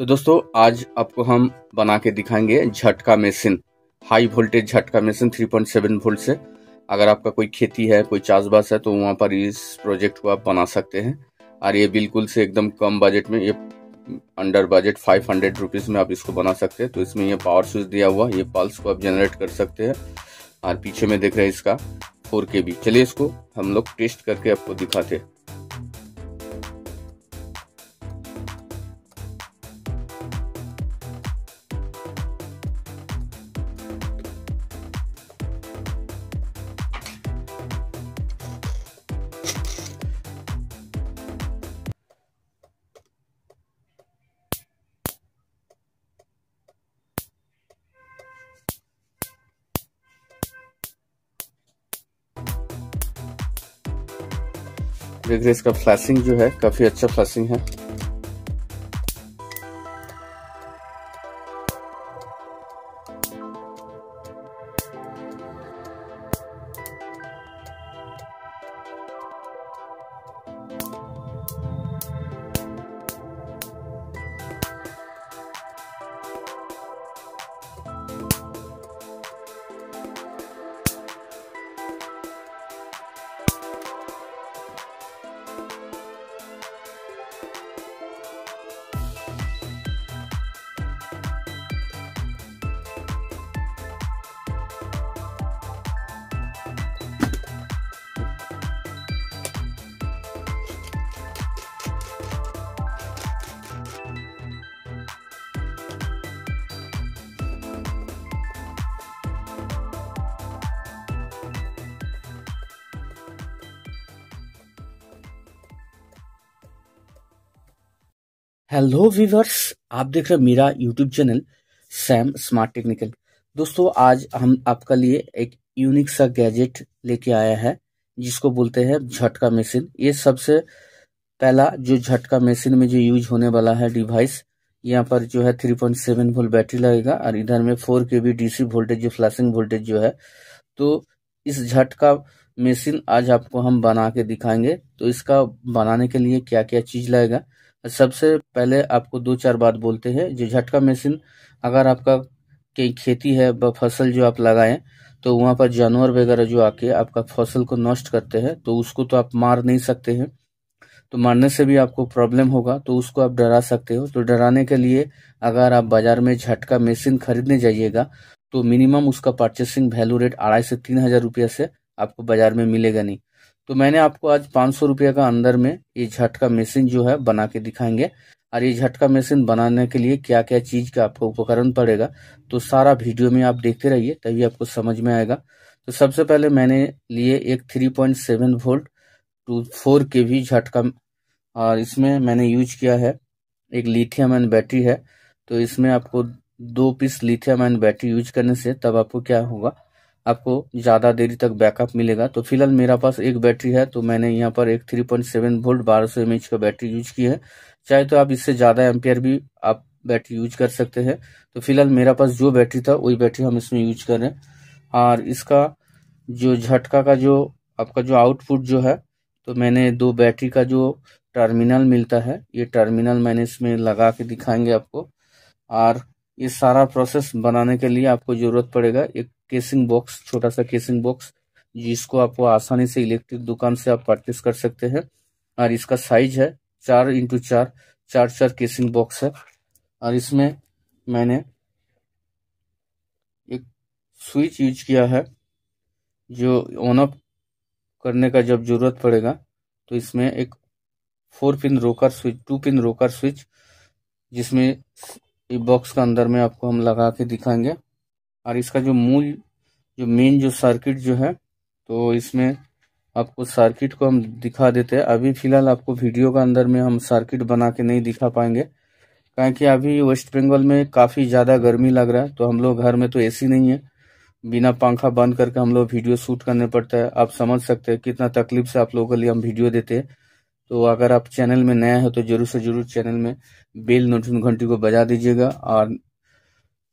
तो दोस्तों आज आपको हम बना के दिखाएंगे झटका मशीन हाई वोल्टेज झटका मशीन 3.7 वोल्ट से अगर आपका कोई खेती है कोई चासबास है तो वहाँ पर इस प्रोजेक्ट को आप बना सकते हैं और ये बिल्कुल से एकदम कम बजट में ये under budget five hundred rupees में आप इसको बना सकते हैं तो इसमें ये पावर स्विच दिया हुआ ये पल्स को आप जनरेट कर सकते हैं और पीछे में देख रहे हैं इसका फोर के बी चलिए इसको हम लोग टेस्ट करके आपको दिखाते हैं देखिए इसका फ्लैशिंग जो है काफ़ी अच्छा फ्लैशिंग है हेलो व्यूवर्स आप देख रहे हैं मेरा YouTube channel Sam smart technical दोस्तों आज हम आपका लिए एक यूनिक सा गैजेट लेके आया है जिसको बोलते हैं झटका मशीन ये सबसे पहला जो झटका मशीन में जो यूज होने वाला है डिवाइस यहाँ पर जो है three point seven volt battery लगेगा और इधर में four K B DC voltage जो फ्लैशिंग वोल्टेज जो है तो इस झटका मशीन आज आपको हम बना के दिखाएंगे तो इसका बनाने के लिए क्या क्या चीज़ लगेगा सबसे पहले आपको दो चार बात बोलते हैं जो झटका मशीन अगर आपका कई खेती है फसल जो आप लगाएं तो वहाँ पर जानवर वगैरह जो आके आपका फसल को नष्ट करते हैं तो उसको तो आप मार नहीं सकते हैं तो मारने से भी आपको प्रॉब्लम होगा तो उसको आप डरा सकते हो तो डराने के लिए अगर आप बाजार में झटका मशीन खरीदने जाइएगा तो मिनिमम उसका परचेसिंग वैल्यू रेट अढ़ाई से तीन हजार रुपये से आपको बाजार में मिलेगा नहीं तो मैंने आपको आज पांच सौ रुपये का अंदर में ये झटका मशीन जो है बना के दिखाएंगे और ये झटका मशीन बनाने के लिए क्या क्या चीज़ का आपको उपकरण पड़ेगा तो सारा वीडियो में आप देखते रहिए तभी आपको समझ में आएगा तो सबसे पहले मैंने लिए एक three point seven volt to four K V झटका और इसमें मैंने यूज किया है एक लिथियम एंड बैटरी है तो इसमें आपको दो piece lithium and battery use करने से तब आपको क्या होगा आपको ज़्यादा देरी तक बैकअप मिलेगा तो फिलहाल मेरा पास एक बैटरी है तो मैंने यहाँ पर एक थ्री पॉइंट सेवन वोल्ट बारह सौ एम एच का बैटरी यूज की है चाहे तो आप इससे ज़्यादा एम्पेयर भी आप बैटरी यूज कर सकते हैं तो फिलहाल मेरा पास जो बैटरी था वही बैटरी हम इसमें यूज कर रहे हैं और इसका जो झटका का जो आपका जो आउटपुट जो है तो मैंने दो बैटरी का जो टर्मिनल मिलता है ये टर्मिनल मैंने इसमें लगा के दिखाएंगे आपको और ये सारा प्रोसेस बनाने के लिए आपको ज़रूरत पड़ेगा एक केसिंग बॉक्स छोटा सा केसिंग बॉक्स जिसको आप आसानी से इलेक्ट्रिक दुकान से आप परचेस कर सकते हैं और इसका साइज है चार इंटू चार चार चार केसिंग बॉक्स है और इसमें मैंने एक स्विच यूज किया है जो ऑन ऑफ करने का जब जरूरत पड़ेगा तो इसमें एक four pin rocker switch two pin rocker switch जिसमें बॉक्स का अंदर में आपको हम लगा के दिखाएंगे और इसका जो मूल जो मेन जो सर्किट जो है तो इसमें आपको सर्किट को हम दिखा देते हैं अभी फिलहाल आपको वीडियो का अंदर में हम सर्किट बना के नहीं दिखा पाएंगे क्योंकि अभी वेस्ट बंगाल में काफ़ी ज़्यादा गर्मी लग रहा है तो हम लोग घर में तो एसी नहीं है बिना पंखा बंद करके हम लोग वीडियो शूट करने पड़ता है आप समझ सकते हैं कितना तकलीफ से आप लोगों के लिए हम वीडियो देते हैं तो अगर आप चैनल में नया है तो जरूर से जरूर चैनल में बेल नोटिफिकेशन घंटी को बजा दीजिएगा और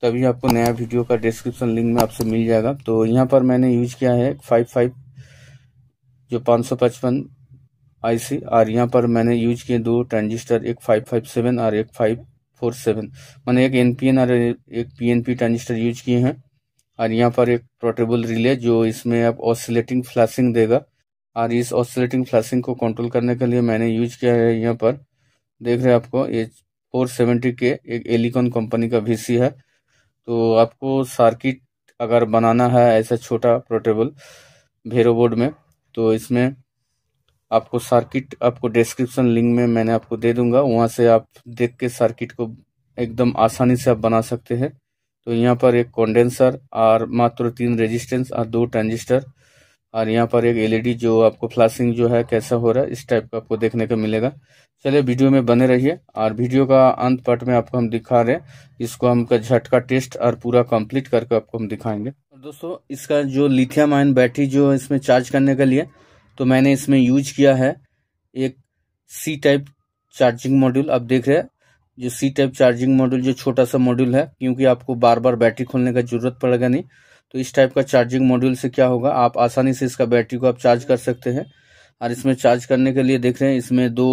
तो अभी आपको नया वीडियो का डिस्क्रिप्शन लिंक में आपसे मिल जाएगा तो यहाँ पर मैंने यूज किया है फाइव फाइव जो पाँच सौ पचपन आई सी और यहाँ पर मैंने यूज किए दो ट्रांजिस्टर एक फाइव फाइव सेवन और एक फाइव फोर सेवन मैंने एक एन पी एन और एक P N P transistor use किए हैं और यहाँ पर एक पोर्टेबल रिले जो इसमें आप ऑसिलेटिंग फ्लैशिंग देगा और इस ऑसिलेटिंग फ्लैशिंग को कंट्रोल करने के लिए मैंने यूज किया है यहाँ पर देख रहे हैं आपको ये फोर सेवेंटी के एक एलिकॉन कंपनी का वी है तो आपको सर्किट अगर बनाना है ऐसा छोटा पोर्टेबल भेरो बोर्ड में तो इसमें आपको सर्किट आपको डिस्क्रिप्शन लिंक में मैंने आपको दे दूंगा वहाँ से आप देख के सर्किट को एकदम आसानी से आप बना सकते हैं तो यहाँ पर एक कंडेंसर और मात्र तीन रेजिस्टेंस और दो ट्रांजिस्टर और यहाँ पर एक एलईडी e जो आपको फ्लैशिंग जो है कैसा हो रहा है इस टाइप का आपको देखने को मिलेगा चलिए वीडियो में बने रहिए और वीडियो का अंत पार्ट में आपको हम दिखा रहे हैं इसको हम झटका टेस्ट और पूरा कंप्लीट करके आपको हम दिखाएंगे दोस्तों इसका जो लिथियम आयन बैटरी जो इसमें चार्ज करने के लिए तो मैंने इसमें यूज किया है एक सी टाइप चार्जिंग मॉड्यूल आप देख रहे हैं जो सी टाइप चार्जिंग मॉड्यूल जो छोटा सा मॉड्यूल है क्योंकि आपको बार बार बैटरी खोलने का जरूरत पड़ेगा नहीं तो इस टाइप का चार्जिंग मॉड्यूल से क्या होगा आप आसानी से इसका बैटरी को आप चार्ज कर सकते हैं और इसमें चार्ज करने के लिए देख रहे हैं इसमें दो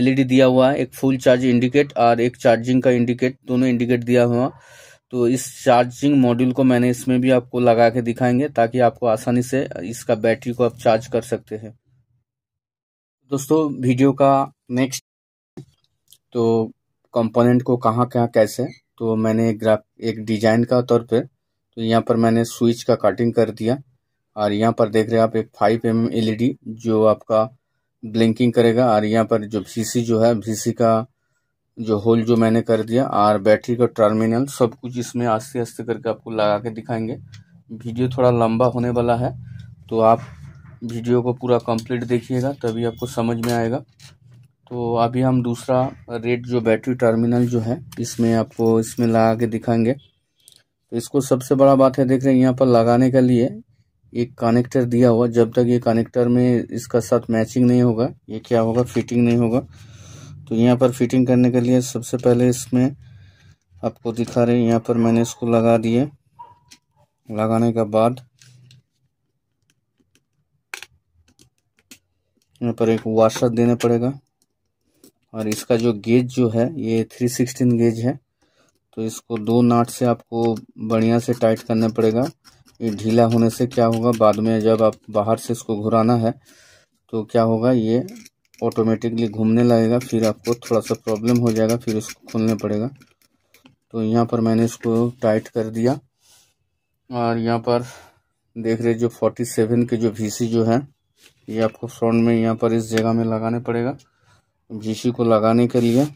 एलईडी दिया हुआ है एक फुल चार्ज इंडिकेट और एक चार्जिंग का इंडिकेट दोनों इंडिकेट दिया हुआ तो इस चार्जिंग मॉड्यूल को मैंने इसमें भी आपको लगा के दिखाएंगे ताकि आपको आसानी से इसका बैटरी को आप चार्ज कर सकते हैं दोस्तों वीडियो का नेक्स्ट तो कंपोनेंट को कहाँ कहाँ कैसे तो मैंने ग्राफ एक डिजाइन का तौर पर तो यहाँ पर मैंने स्विच का कटिंग कर दिया और यहाँ पर देख रहे हैं आप एक फाइव एम एल जो आपका ब्लिंकिंग करेगा और यहाँ पर जो वी जो है वी का जो होल जो मैंने कर दिया और बैटरी का टर्मिनल सब कुछ इसमें आस्ते आस्ते करके आपको लगा के दिखाएंगे वीडियो थोड़ा लंबा होने वाला है तो आप वीडियो को पूरा कंप्लीट देखिएगा तभी आपको समझ में आएगा तो अभी हम दूसरा रेड जो बैटरी टर्मिनल जो है इसमें आपको इसमें लगा के दिखाएंगे तो इसको सबसे बड़ा बात है देख रहे हैं यहाँ पर लगाने के लिए एक कनेक्टर दिया हुआ जब तक ये कनेक्टर में इसका साथ मैचिंग नहीं होगा ये क्या होगा फिटिंग नहीं होगा तो यहाँ पर फिटिंग करने के लिए सबसे पहले इसमें आपको दिखा रहे यहाँ पर मैंने इसको लगा दिए लगाने के बाद यहाँ पर एक वाशर देना पड़ेगा और इसका जो गेज जो है ये थ्री सिक्सटीन गेज है तो इसको दो नाट से आपको बढ़िया से टाइट करना पड़ेगा ये ढीला होने से क्या होगा बाद में जब आप बाहर से इसको घुराना है तो क्या होगा ये ऑटोमेटिकली घूमने लगेगा फिर आपको थोड़ा सा प्रॉब्लम हो जाएगा फिर इसको खोलने पड़ेगा तो यहाँ पर मैंने इसको टाइट कर दिया और यहाँ पर देख रहे जो फोर्टी सेवन के जो भीसी जो है ये आपको फ्रंट में यहाँ पर इस जगह में लगाने पड़ेगा भीसी को लगाने के लिए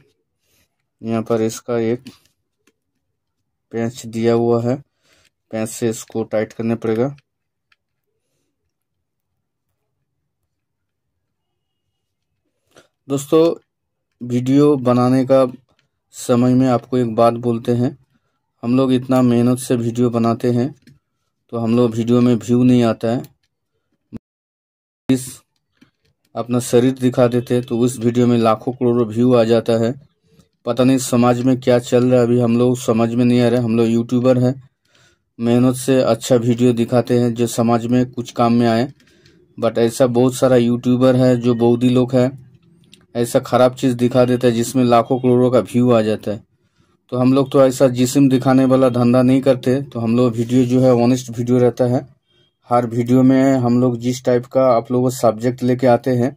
यहाँ पर इसका एक पेंच दिया हुआ है पेंच से इसको टाइट करना पड़ेगा दोस्तों वीडियो बनाने का समय में आपको एक बात बोलते हैं हम लोग इतना मेहनत से वीडियो बनाते हैं तो हम लोग वीडियो में व्यू नहीं आता है अपना शरीर दिखा देते तो उस वीडियो में लाखों करोड़ों व्यू आ जाता है पता नहीं समाज में क्या चल रहा है अभी हम लोग समझ में नहीं आ रहे हम लोग यूट्यूबर हैं मेहनत से अच्छा वीडियो दिखाते हैं जो समाज में कुछ काम में आए बट ऐसा बहुत सारा यूट्यूबर है जो बौद्धी लोग है ऐसा ख़राब चीज़ दिखा देता है जिसमें लाखों करोड़ों का व्यू आ जाता है तो हम लोग तो ऐसा जिसम दिखाने वाला धंधा नहीं करते तो हम लोग वीडियो जो है ऑनेस्ट वीडियो रहता है हर वीडियो में हम लोग जिस टाइप का आप लोगों सब्जेक्ट लेके आते हैं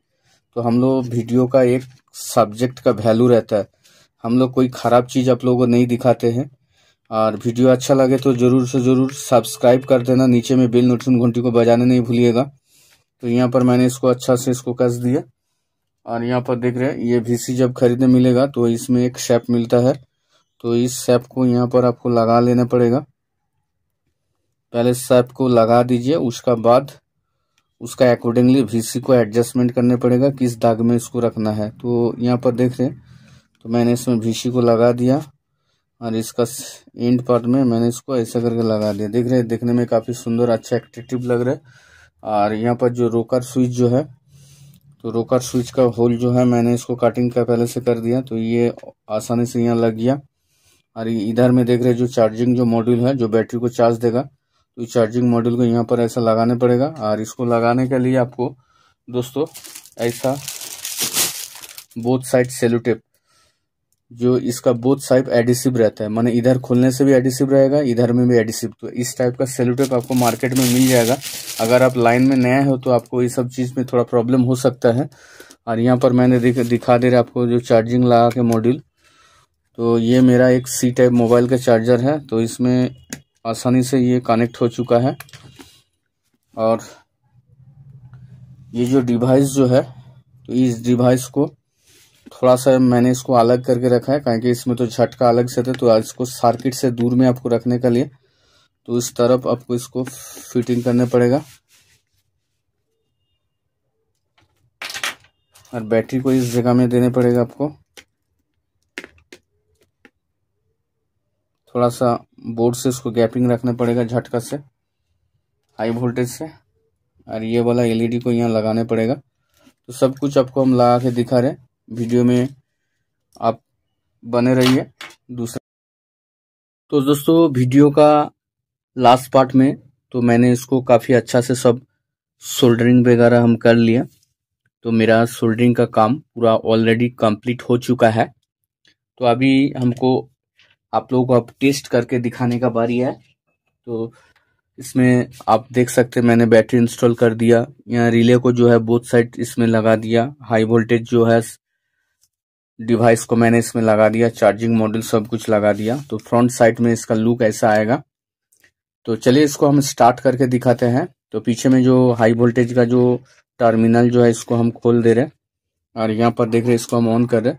तो हम लोग वीडियो का एक सब्जेक्ट का वैल्यू रहता है हम लोग कोई ख़राब चीज़ आप लोगों को नहीं दिखाते हैं और वीडियो अच्छा लगे तो ज़रूर से ज़रूर सब्सक्राइब कर देना नीचे में बेल नोटिफिकेशन घंटी को बजाने नहीं भूलिएगा तो यहाँ पर मैंने इसको अच्छा से इसको कस दिया और यहाँ पर देख रहे हैं ये वीसी जब खरीदने मिलेगा तो इसमें एक सेप मिलता है तो इस सेप को यहाँ पर आपको लगा लेना पड़ेगा पहले सेप को लगा दीजिए उसका बाद उसका अकॉर्डिंगली वीसी को एडजस्टमेंट करने पड़ेगा किस दाग में इसको रखना है तो यहाँ पर देख रहे हैं तो मैंने इसमें भीसी को लगा दिया और इसका एंड पार्ट में मैंने इसको ऐसा करके लगा दिया देख रहे देखने में काफ़ी सुंदर अच्छा एट्रेक्टिव लग रहा है और यहाँ पर जो रोकर स्विच जो है तो रोकर स्विच का होल जो है मैंने इसको कटिंग का पहले से कर दिया तो ये आसानी से यहाँ लग गया और इधर में देख रहे जो चार्जिंग जो मॉड्यूल है जो बैटरी को चार्ज देगा तो चार्जिंग मॉड्यूल को यहाँ पर ऐसा लगाने पड़ेगा और इसको लगाने के लिए आपको दोस्तों ऐसा बोथ साइड सेलोटेप टेप जो इसका बोथ साइप एडिसिव रहता है माने इधर खोलने से भी एडिसिव रहेगा इधर में भी एडिसिव तो इस टाइप का सेलोटेप आपको मार्केट में मिल जाएगा अगर आप लाइन में नया हो तो आपको ये सब चीज़ में थोड़ा प्रॉब्लम हो सकता है और यहाँ पर मैंने दिखा दे रहा आपको जो चार्जिंग लगा के मॉड्यूल तो ये मेरा एक सी टाइप मोबाइल का चार्जर है तो इसमें आसानी से ये कनेक्ट हो चुका है और ये जो डिवाइस जो है तो इस डिवाइस को थोड़ा सा मैंने इसको अलग करके रखा है कारण कि इसमें तो झटका अलग से था तो इसको सर्किट से दूर में आपको रखने के लिए तो इस तरफ आपको इसको फिटिंग करने पड़ेगा और बैटरी को इस जगह में देने पड़ेगा आपको थोड़ा सा बोर्ड से इसको गैपिंग रखना पड़ेगा झटका से हाई वोल्टेज से और ये वाला एलईडी को यहाँ लगाने पड़ेगा तो सब कुछ आपको हम लगा के दिखा रहे हैं वीडियो में आप बने रहिए दूसरा तो दोस्तों वीडियो का लास्ट पार्ट में तो मैंने इसको काफ़ी अच्छा से सब सोल्डरिंग वगैरह हम कर लिया तो मेरा सोल्डरिंग का काम पूरा ऑलरेडी कंप्लीट हो चुका है तो अभी हमको आप लोगों को अब टेस्ट करके दिखाने का बारी है तो इसमें आप देख सकते हैं मैंने बैटरी इंस्टॉल कर दिया यहाँ रिले को जो है बोथ साइड इसमें लगा दिया हाई वोल्टेज जो है डिवाइस को मैंने इसमें लगा दिया चार्जिंग मॉड्यूल सब कुछ लगा दिया तो फ्रंट साइड में इसका लुक ऐसा आएगा तो चलिए इसको हम स्टार्ट करके दिखाते हैं तो पीछे में जो हाई वोल्टेज का जो टर्मिनल जो है इसको हम खोल दे रहे हैं और यहाँ पर देख रहे इसको हम ऑन कर रहे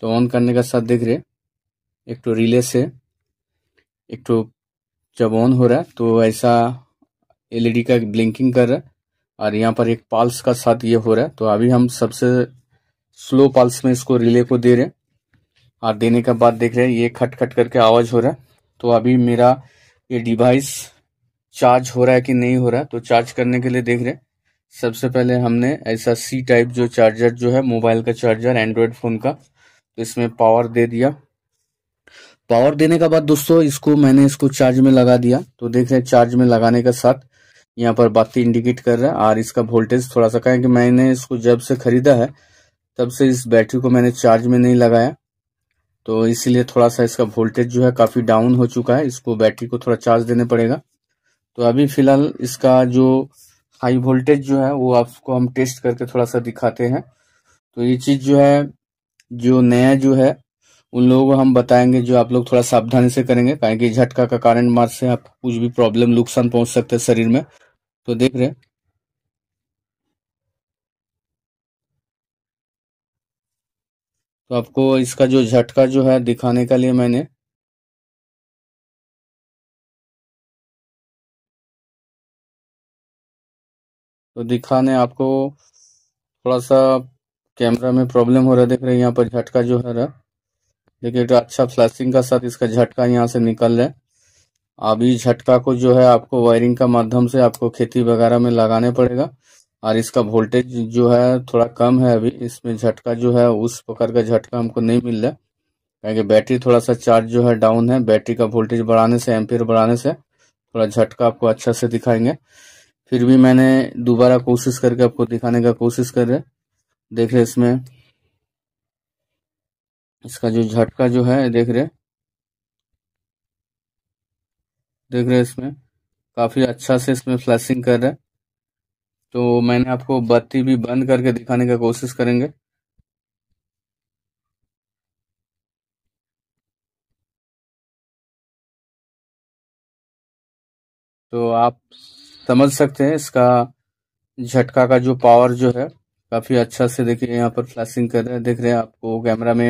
तो ऑन करने का साथ देख रहे एक तो रिले से एक तो जब ऑन हो रहा है तो ऐसा एलईडी का ब्लिंकिंग कर रहा है और यहाँ पर एक पाल्स का साथ ये हो रहा है तो अभी हम सबसे स्लो पल्स में इसको रिले को दे रहे हैं और देने के बाद देख रहे हैं ये खट खट करके आवाज हो रहा है तो अभी मेरा ये डिवाइस चार्ज हो रहा है कि नहीं हो रहा है तो चार्ज करने के लिए देख रहे हैं सबसे पहले हमने ऐसा सी टाइप जो चार्जर जो है मोबाइल का चार्जर एंड्रॉयड फ़ोन का तो इसमें पावर दे दिया पावर देने के बाद दोस्तों इसको मैंने इसको चार्ज में लगा दिया तो देख रहे हैं चार्ज में लगाने के साथ यहाँ पर बाकी इंडिकेट कर रहा है और इसका वोल्टेज थोड़ा सा कहें कि मैंने इसको जब से खरीदा है तब से इस बैटरी को मैंने चार्ज में नहीं लगाया तो इसीलिए थोड़ा सा इसका वोल्टेज जो है काफ़ी डाउन हो चुका है इसको बैटरी को थोड़ा चार्ज देने पड़ेगा तो अभी फिलहाल इसका जो हाई वोल्टेज जो है वो आपको हम टेस्ट करके थोड़ा सा दिखाते हैं तो ये चीज़ जो है जो नया जो है उन लोगों को हम बताएंगे जो आप लोग थोड़ा सावधानी से करेंगे कारण झटका का कारण मार से आप कुछ भी प्रॉब्लम नुकसान पहुंच सकते हैं शरीर में तो देख रहे हैं तो आपको इसका जो झटका जो है दिखाने के लिए मैंने तो दिखाने आपको थोड़ा सा कैमरा में प्रॉब्लम हो रहा है देख रहे हैं यहाँ पर झटका जो है रहा देखिए तो अच्छा फ्लैशिंग का साथ इसका झटका यहाँ से निकल रहा है अभी झटका को जो है आपको वायरिंग का माध्यम से आपको खेती वगैरह में लगाने पड़ेगा और इसका वोल्टेज जो है थोड़ा कम है अभी इसमें झटका जो है उस प्रकार का झटका हमको नहीं मिल रहा क्योंकि बैटरी थोड़ा सा चार्ज जो है डाउन है बैटरी का वोल्टेज बढ़ाने से एम्पियर बढ़ाने से थोड़ा झटका आपको अच्छा से दिखाएंगे फिर भी मैंने दोबारा कोशिश करके आपको दिखाने का कोशिश कर रहे देख रहे इसमें इसका जो झटका जो है देख रहे देख रहे इसमें काफ़ी अच्छा से इसमें फ्लैशिंग कर रहा है तो मैंने आपको बत्ती भी बंद करके दिखाने का कोशिश करेंगे तो आप समझ सकते हैं इसका झटका का जो पावर जो है काफ़ी अच्छा से देखिए यहाँ पर फ्लैशिंग कर रहे हैं देख रहे हैं आपको कैमरा में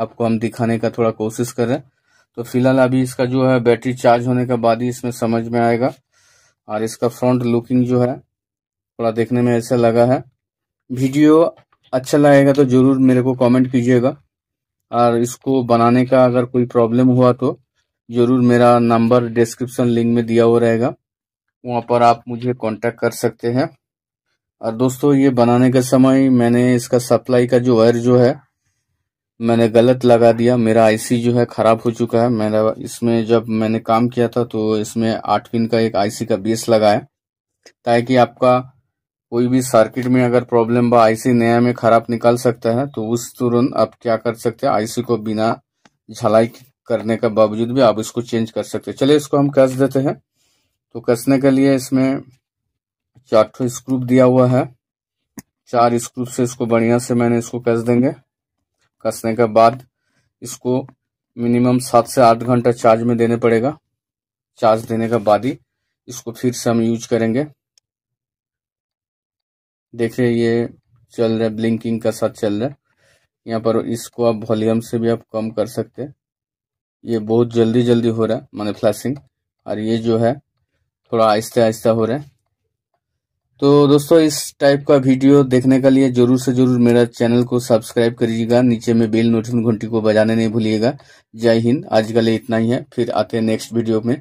आपको हम दिखाने का थोड़ा कोशिश कर रहे हैं तो फिलहाल अभी इसका जो है बैटरी चार्ज होने के बाद ही इसमें समझ में आएगा और इसका फ्रंट लुकिंग जो है थोड़ा देखने में ऐसा लगा है वीडियो अच्छा लगेगा तो ज़रूर मेरे को कमेंट कीजिएगा और इसको बनाने का अगर कोई प्रॉब्लम हुआ तो ज़रूर मेरा नंबर डिस्क्रिप्शन लिंक में दिया हुआ रहेगा वहाँ पर आप मुझे कांटेक्ट कर सकते हैं और दोस्तों ये बनाने के समय मैंने इसका सप्लाई का जो वायर जो है मैंने गलत लगा दिया मेरा आईसी जो है ख़राब हो चुका है मेरा इसमें जब मैंने काम किया था तो इसमें आठ पिन का एक आईसी का बेस लगाया ताकि आपका कोई भी सर्किट में अगर प्रॉब्लम बा आईसी नया में खराब निकाल सकता है तो उस तुरंत आप क्या कर सकते हैं आईसी को बिना झलाई करने के बावजूद भी आप इसको चेंज कर सकते हैं चलिए इसको हम कस देते हैं तो कसने के लिए इसमें चार ठो स्क्रूप दिया हुआ है चार स्क्रूप से इसको बढ़िया से मैंने इसको कस देंगे कसने के बाद इसको मिनिमम सात से आठ घंटा चार्ज में देने पड़ेगा चार्ज देने के बाद ही इसको फिर से हम यूज करेंगे देख रहे ये चल रहा है ब्लिंकिंग का साथ चल रहा है यहाँ पर इसको आप वॉल्यूम से भी आप कम कर सकते हैं ये बहुत जल्दी जल्दी हो रहा है माने फ्लैशिंग और ये जो है थोड़ा आहिस्ता आहिस्ता हो रहा है तो दोस्तों इस टाइप का वीडियो देखने के लिए जरूर से जरूर मेरा चैनल को सब्सक्राइब करिएगा नीचे में बेल नोटिफिकेशन घंटी को बजाने नहीं भूलिएगा जय हिंद आज के लिए इतना ही है फिर आते हैं नेक्स्ट वीडियो में